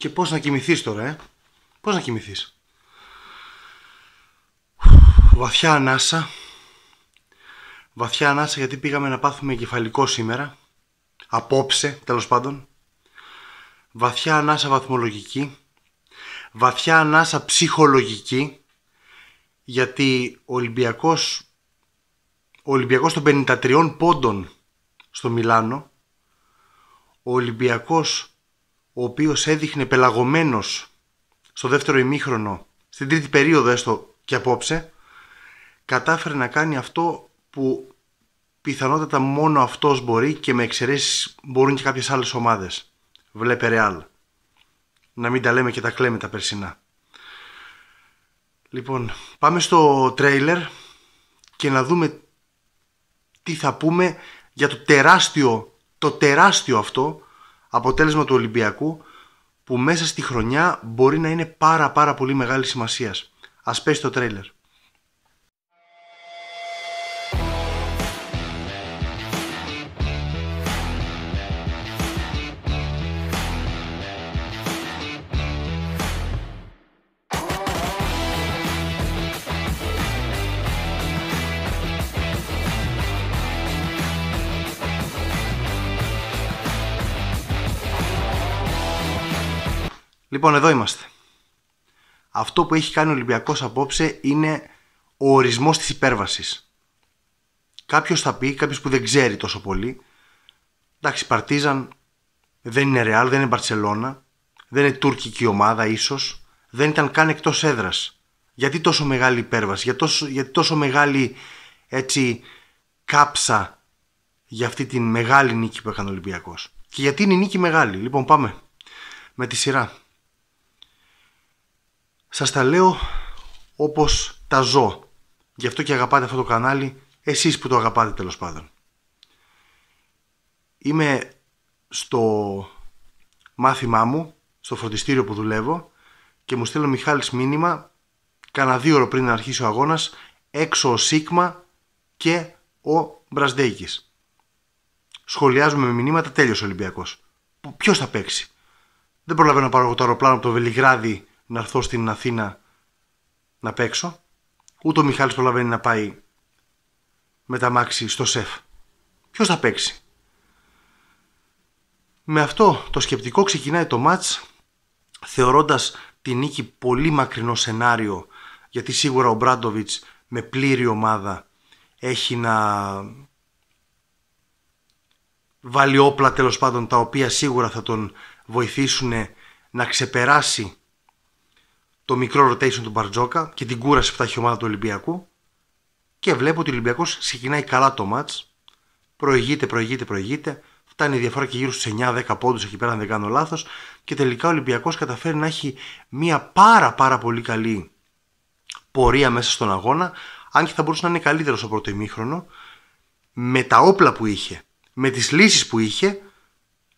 Και πώς να κοιμηθείς τώρα, ε. Πώς να κοιμηθείς. Βαθιά ανάσα. Βαθιά ανάσα γιατί πήγαμε να πάθουμε κεφαλικό σήμερα. Απόψε, τέλος πάντων. Βαθιά ανάσα βαθμολογική. Βαθιά ανάσα ψυχολογική. Γιατί ο Ολυμπιακός, ο Ολυμπιακός των 53 πόντων στο Μιλάνο, ο Ολυμπιακός ο οποίος έδειχνε πελαγωμένος στο δεύτερο ημίχρονο, στην τρίτη περίοδο έστω και απόψε, κατάφερε να κάνει αυτό που πιθανότατα μόνο αυτός μπορεί και με εξαιρέσεις μπορούν και κάποιες άλλες ομάδες. Βλέπε Ρεάλ. Να μην τα λέμε και τα κλαίμε τα περσινά. Λοιπόν, πάμε στο τρέιλερ και να δούμε τι θα πούμε για το τεράστιο, το τεράστιο αυτό αποτέλεσμα του Ολυμπιακού που μέσα στη χρονιά μπορεί να είναι πάρα πάρα πολύ μεγάλη σημασίας. Ας πέσει το τρέιλερ. Λοιπόν, εδώ είμαστε. Αυτό που έχει κάνει ο Ολυμπιακός απόψε είναι ο ορισμός της υπέρβασης. Κάποιος θα πει, κάποιος που δεν ξέρει τόσο πολύ, εντάξει, Παρτίζαν δεν είναι Ρεάλ, δεν είναι μπαρσελόνα, δεν είναι τουρκική ομάδα ίσως, δεν ήταν καν εκτός έδρας. Γιατί τόσο μεγάλη υπέρβαση, για τόσο, γιατί τόσο μεγάλη έτσι κάψα για αυτή τη μεγάλη νίκη που έκανε ο Ολυμπιακός. Και γιατί είναι η νίκη μεγάλη. Λοιπόν πάμε με τη σειρά. Σας τα λέω όπως τα ζω. Γι' αυτό και αγαπάτε αυτό το κανάλι, εσείς που το αγαπάτε τέλος πάντων. Είμαι στο μάθημά μου, στο φροντιστήριο που δουλεύω και μου στέλνω Μιχάλης μήνυμα κάνα δύο ώρα πριν να αρχίσει ο αγώνας έξω ο Σίγμα και ο Μπρασδέικης. Σχολιάζουμε με μηνύματα τέλειος ο Ολυμπιακός. Ποιος θα παίξει. Δεν προλαβαίνω να πάρω εγώ το αεροπλάνο από το Βελιγράδι να έρθω στην Αθήνα να παίξω. Ούτε ο Μιχάλης προλαβαίνει να πάει με τα μάξι στο σεφ. Ποιος θα παίξει. Με αυτό το σκεπτικό ξεκινάει το μάτς θεωρώντας την νίκη πολύ μακρινό σενάριο γιατί σίγουρα ο Μπράντοβιτς με πλήρη ομάδα έχει να βάλει όπλα τέλος πάντων τα οποία σίγουρα θα τον βοηθήσουν να ξεπεράσει το μικρό rotation του Μπαρτζόκα και την κούραση που θα έχει ομάδα του Ολυμπιακού. Και βλέπω ότι ο Ολυμπιακός ξεκινάει καλά το match. Προηγείται, προηγείται, προηγείται. Φτάνει η διαφορά και γύρω στους 9-10 πόντους εκεί πέρα, αν δεν κάνω λάθος. Και τελικά ο Ολυμπιακός καταφέρει να έχει μια πάρα πάρα πολύ καλή πορεία μέσα στον αγώνα. Αν και θα μπορούσε να είναι καλύτερος στο πρώτο ημίχρονο. Με τα όπλα που είχε, με τις λύσεις που είχε,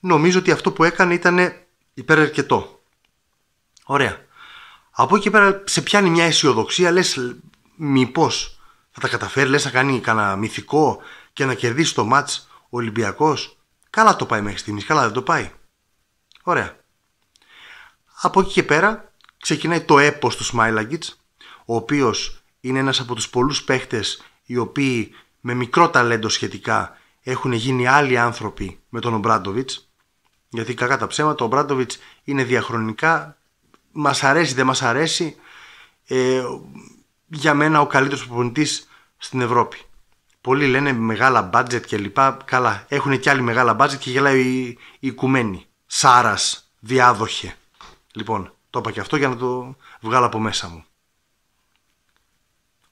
νομίζω ότι αυτό που έκανε ήταν υπεραρκετό. Ωραία. Από εκεί πέρα σε πιάνει μια αισιοδοξία, λες μήπως θα τα καταφέρει, λες να κάνει κανένα μυθικό και να κερδίσει το μάτ Ολυμπιακός. Καλά το πάει μέχρι στιγμής, καλά δεν το πάει. Ωραία. Από εκεί και πέρα ξεκινάει το έπος του Σμάιλαγκιτ, ο οποίος είναι ένας από τους πολλούς παίχτες οι οποίοι με μικρό ταλέντο σχετικά έχουν γίνει άλλοι άνθρωποι με τον Ομπράντοβιτ. γιατί κακά τα ψέματα ο Ομπράντοβιτ είναι διαχρονικά μας αρέσει, δεν μας αρέσει, ε, για μένα ο καλύτερος προπονητής στην Ευρώπη. Πολλοί λένε μεγάλα μπάτζετ και λοιπά, καλά, έχουν και άλλοι μεγάλα μπάτζετ και γελάει η, η οικουμένη. Σάρας, διάδοχε. Λοιπόν, το είπα και αυτό για να το βγάλω από μέσα μου.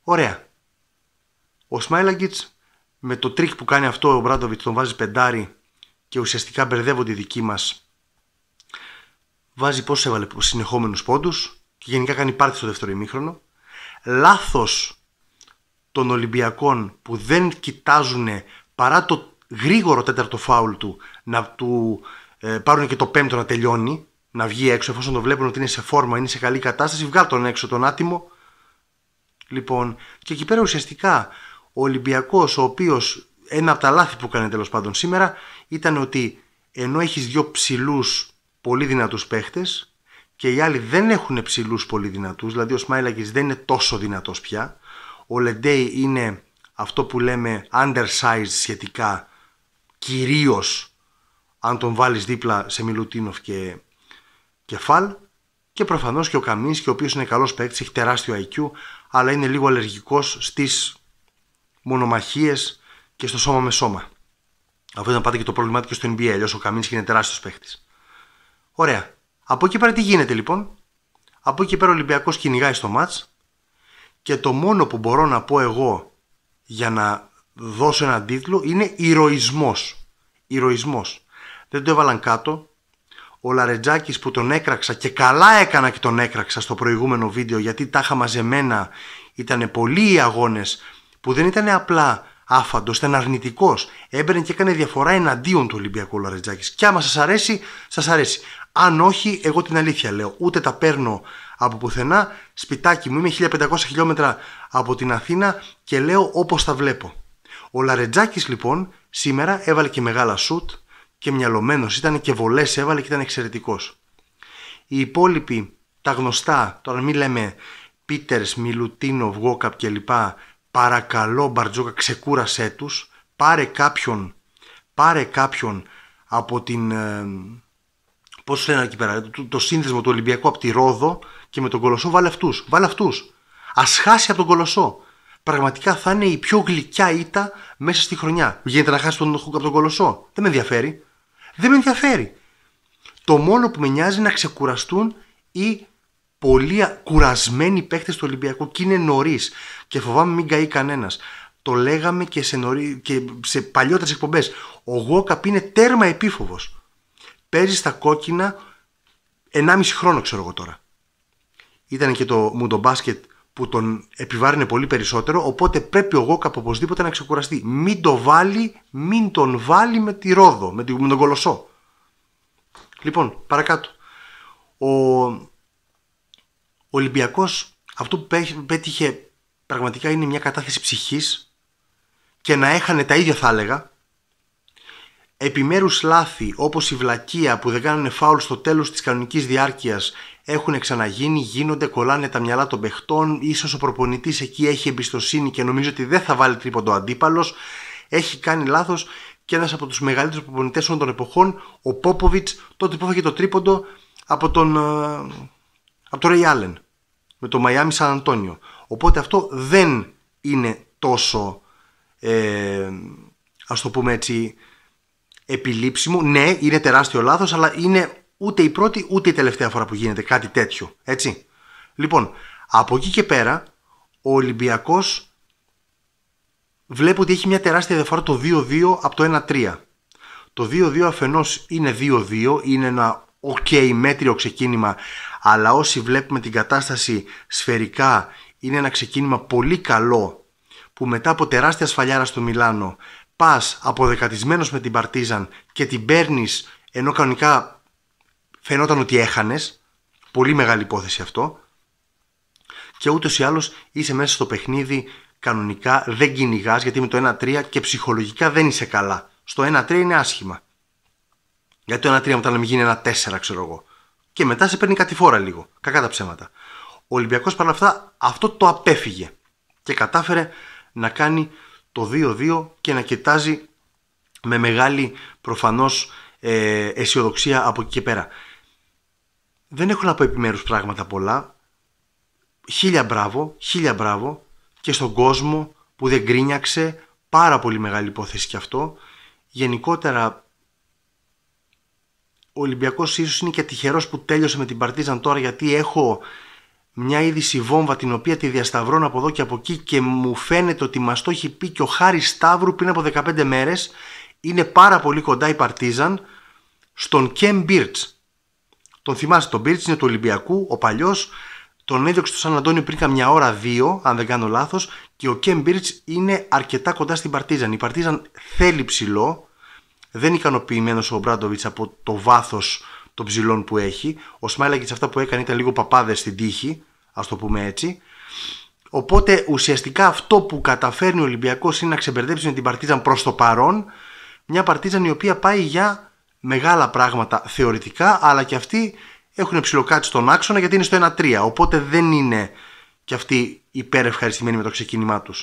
Ωραία. Ο Σμάιλαγκιτς με το τρίκ που κάνει αυτό ο Μπράντοβιτ τον βάζει πεντάρι και ουσιαστικά μπερδεύονται οι δικοί μας Βάζει πώς έβαλε συνεχόμενους πόντους και γενικά κάνει πάρτι στο δεύτερο ημίχρονο. Λάθος των Ολυμπιακών που δεν κοιτάζουν παρά το γρήγορο τέταρτο φάουλ του να του ε, πάρουν και το πέμπτο να τελειώνει, να βγει έξω εφόσον το βλέπουν ότι είναι σε φόρμα, είναι σε καλή κατάσταση, βγάλ τον έξω τον άτιμο. Λοιπόν, και εκεί πέρα ουσιαστικά ο Ολυμπιακός ο οποίος ένα από τα λάθη που έκανε τέλος πάντων σήμερα ήταν ότι ενώ έχεις δύο ψηλούς πολύ δυνατούς παίχτες και οι άλλοι δεν έχουν ψηλούς πολύ δυνατούς, δηλαδή ο Σμάιλακης δεν είναι τόσο δυνατός πια. Ο Λεντέι είναι αυτό που λέμε undersized σχετικά, κυρίως αν τον βάλεις δίπλα σε Μιλουτίνοφ και, και Και προφανώς και ο Καμίνς και ο οποίος είναι καλός παίκτης, έχει τεράστιο IQ, αλλά είναι λίγο αλλεργικός στις μονομαχίες και στο σώμα με σώμα. Αυτό ήταν πάντα και το πρόβλημά στο NBA, αλλιώς ο Καμίνς είναι τεράστιος παίκτης. Ωραία. Από εκεί πέρα τι γίνεται λοιπόν. Από εκεί πέρα ο Ολυμπιακός κυνηγάει στο μάτς και το μόνο που μπορώ να πω εγώ για να δώσω έναν τίτλο είναι ηρωισμός. Ηρωισμός. Δεν το έβαλαν κάτω. Ο Λαρετζάκης που τον έκραξα και καλά έκανα και τον έκραξα στο προηγούμενο βίντεο γιατί τα είχα μαζεμένα. Ήταν πολλοί οι αγώνες που δεν ήταν απλά άφαντος, ήταν αρνητικός. Έμπαινε και έκανε διαφορά εναντίον του Ολυμπιακού Λαρετζάκη. Και άμα σας αρέσει, σας αρέσει. Αν όχι, εγώ την αλήθεια λέω. Ούτε τα παίρνω από πουθενά. Σπιτάκι μου, είμαι 1500 χιλιόμετρα από την Αθήνα και λέω όπως τα βλέπω. Ο Λαρετζάκης λοιπόν σήμερα έβαλε και μεγάλα σουτ και μυαλωμένος ήταν και βολές έβαλε και ήταν εξαιρετικός. Οι υπόλοιποι, τα γνωστά, τώρα μην λέμε Πίτερ, Μιλουτίνο, Βγόκαπ κλπ παρακαλώ Μπαρτζόκα ξεκούρασέ τους, πάρε κάποιον, πάρε κάποιον από την, ε, πώς λένε εκεί πέρα, το, το σύνδεσμο του Ολυμπιακού από τη Ρόδο και με τον Κολοσσό βάλε αυτούς, βάλε αυτούς. Ας χάσει από τον Κολοσσό. Πραγματικά θα είναι η πιο γλυκιά ήττα μέσα στη χρονιά. Γίνεται να χάσει τον Χουκ από τον Κολοσσό. Δεν με ενδιαφέρει. Δεν με ενδιαφέρει. Το μόνο που με νοιάζει είναι να ξεκουραστούν οι πολύ κουρασμένοι παίχτες του Ολυμπιακού και είναι νωρίς. Και φοβάμαι μην καεί κανένας. Το λέγαμε και σε, νωρί, και σε παλιότερες εκπομπές. Ο Γόκαπ είναι τέρμα επίφοβος. Παίζει στα κόκκινα 1,5 χρόνο, ξέρω εγώ τώρα. Ήταν και το μουντομπάσκετ που τον επιβάρυνε πολύ περισσότερο. Οπότε πρέπει ο Γόκαπ οπωσδήποτε να ξεκουραστεί. Μην το βάλει, μην τον βάλει με τη ρόδο, με τον κολοσσό. Λοιπόν, παρακάτω. Ο ο Ολυμπιακός αυτό που πέτυχε πραγματικά είναι μια κατάθεση ψυχής και να έχανε τα ίδια θα έλεγα επιμέρους λάθη όπως η βλακεία που δεν κάνανε φάουλ στο τέλος της κανονικής διάρκειας έχουν ξαναγίνει, γίνονται, κολλάνε τα μυαλά των παιχτών, ίσως ο προπονητής εκεί έχει εμπιστοσύνη και νομίζω ότι δεν θα βάλει τρίποντο αντίπαλος, έχει κάνει λάθος και ένας από τους μεγαλύτερους προπονητές όλων των εποχών, ο Πόποβιτς, τότε που έφαγε το τρίποντο από τον ε, από το Ray Allen με το Miami San Antonio. Οπότε αυτό δεν είναι τόσο ε, ας το πούμε έτσι επιλήψιμο. Ναι, είναι τεράστιο λάθος, αλλά είναι ούτε η πρώτη ούτε η τελευταία φορά που γίνεται κάτι τέτοιο. Έτσι. Λοιπόν, από εκεί και πέρα ο Ολυμπιακός βλέπω ότι έχει μια τεράστια διαφορά το 2-2 από το 1-3. Το 2-2 αφενός είναι 2-2, είναι ένα οκ μέτριο ξεκίνημα αλλά όσοι βλέπουμε την κατάσταση σφαιρικά είναι ένα ξεκίνημα πολύ καλό που μετά από τεράστια σφαλιάρα στο Μιλάνο πας αποδεκατισμένος με την Παρτίζαν και την παίρνεις ενώ κανονικά φαινόταν ότι έχανες πολύ μεγάλη υπόθεση αυτό και ούτως ή άλλως είσαι μέσα στο παιχνίδι κανονικά δεν κυνηγάς γιατί με το 1-3 και ψυχολογικά δεν είσαι καλά. Στο 1-3 είναι άσχημα. Γιατί το 1-3 μετά να μην γίνει ένα 4, ξέρω εγώ. Και μετά σε παίρνει κάτι φορά λίγο. Κακά τα ψέματα. Ο Ολυμπιακός παρ' αυτά αυτό το απέφυγε. Και κατάφερε να κάνει το 2-2 και να κοιτάζει με μεγάλη προφανώς ε, αισιοδοξία από εκεί και πέρα. Δεν έχω να πω επιμέρους πράγματα πολλά. Χίλια μπράβο, χίλια μπράβο και στον κόσμο που δεν γκρίνιαξε πάρα πολύ μεγάλη υπόθεση κι αυτό. Γενικότερα ο Ολυμπιακός ίσως είναι και τυχερός που τέλειωσε με την Παρτίζαν τώρα γιατί έχω μια είδηση βόμβα την οποία τη διασταυρώνω από εδώ και από εκεί και μου φαίνεται ότι μας το έχει πει και ο Χάρης Σταύρου πριν από 15 μέρες είναι πάρα πολύ κοντά η Παρτίζαν στον Κέμ Μπίρτς. Τον θυμάστε, τον Μπίρτς είναι του Ολυμπιακού, ο παλιός. τον έδιωξε του Σαν Αντώνιο πριν καμιά ώρα δύο, αν δεν κάνω λάθος. και ο Κέμ είναι αρκετά κοντά στην Παρτίζαν. Η Παρτίζαν θέλει ψηλό, δεν ικανοποιημένος ο Μπράντοβιτ από το βάθος των ψηλών που έχει. Ο Σμάιλακη αυτά που έκανε ήταν λίγο παπάδες στην τύχη, ας το πούμε έτσι. Οπότε ουσιαστικά αυτό που καταφέρνει ο Ολυμπιακός είναι να ξεμπερδέψει με την Παρτίζαν προς το παρόν. Μια Παρτίζαν η οποία πάει για μεγάλα πράγματα θεωρητικά, αλλά και αυτοί έχουν ψηλοκάτσει στον άξονα γιατί είναι στο 1-3. Οπότε δεν είναι και αυτοί υπερευχαριστημένοι με το ξεκίνημά τους.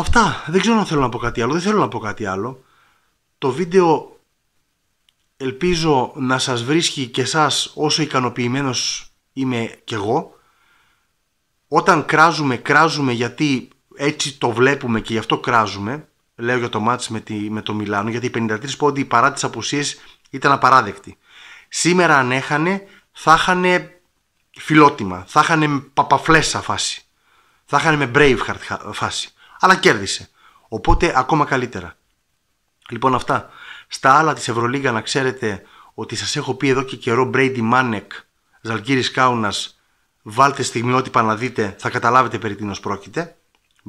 Αυτά. Δεν ξέρω αν θέλω να πω κάτι άλλο. Δεν θέλω να πω κάτι άλλο. Το βίντεο ελπίζω να σας βρίσκει και σας όσο ικανοποιημένος είμαι κι εγώ. Όταν κράζουμε, κράζουμε γιατί έτσι το βλέπουμε και γι' αυτό κράζουμε. Λέω για το μάτς με, τη, με το Μιλάνο γιατί οι 53 πόντοι παρά τις απουσίες ήταν απαράδεκτοι. Σήμερα αν έχανε θα είχαν φιλότιμα, θα είχαν παπαφλέσα φάση, θα είχαν με Braveheart φάση αλλά κέρδισε. Οπότε ακόμα καλύτερα. Λοιπόν αυτά. Στα άλλα της Ευρωλίγα να ξέρετε ότι σας έχω πει εδώ και καιρό Brady Manek, Ζαλγκύρης Κάουνας, βάλτε στιγμιότυπα να δείτε, θα καταλάβετε περί τίνος πρόκειται.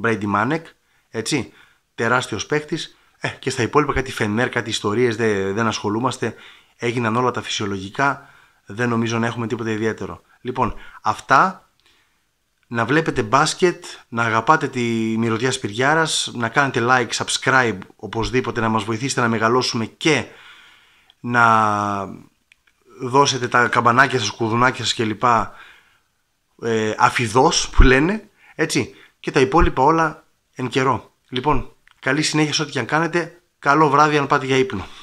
Brady Μάνεκ, έτσι, τεράστιος παίχτης. Ε, και στα υπόλοιπα κάτι φενέρ, κάτι ιστορίες, δεν, δεν ασχολούμαστε. Έγιναν όλα τα φυσιολογικά, δεν νομίζω να έχουμε τίποτα ιδιαίτερο. Λοιπόν, αυτά να βλέπετε μπάσκετ, να αγαπάτε τη μυρωδιά σπυριάρας, να κάνετε like, subscribe οπωσδήποτε, να μας βοηθήσετε να μεγαλώσουμε και να δώσετε τα καμπανάκια σας, κουδουνάκια σας κλπ. Ε, αφιδός που λένε, έτσι, και τα υπόλοιπα όλα εν καιρό. Λοιπόν, καλή συνέχεια σε ό,τι και αν κάνετε, καλό βράδυ αν πάτε για ύπνο.